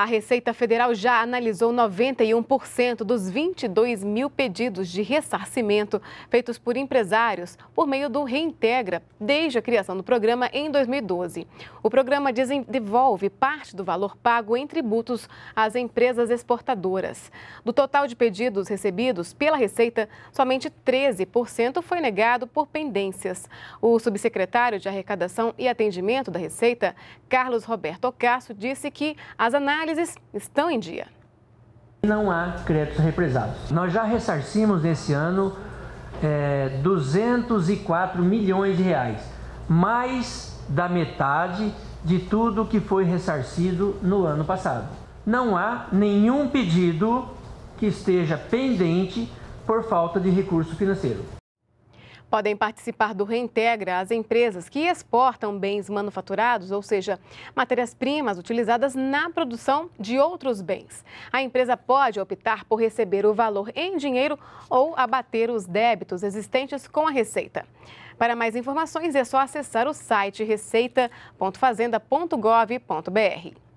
A Receita Federal já analisou 91% dos 22 mil pedidos de ressarcimento feitos por empresários por meio do Reintegra desde a criação do programa em 2012. O programa devolve parte do valor pago em tributos às empresas exportadoras. Do total de pedidos recebidos pela Receita, somente 13% foi negado por pendências. O subsecretário de Arrecadação e Atendimento da Receita, Carlos Roberto Ocasso, disse que as análises análises estão em dia. Não há créditos represados. Nós já ressarcimos nesse ano é, 204 milhões de reais, mais da metade de tudo que foi ressarcido no ano passado. Não há nenhum pedido que esteja pendente por falta de recurso financeiro. Podem participar do Reintegra as empresas que exportam bens manufaturados, ou seja, matérias-primas utilizadas na produção de outros bens. A empresa pode optar por receber o valor em dinheiro ou abater os débitos existentes com a receita. Para mais informações é só acessar o site receita.fazenda.gov.br.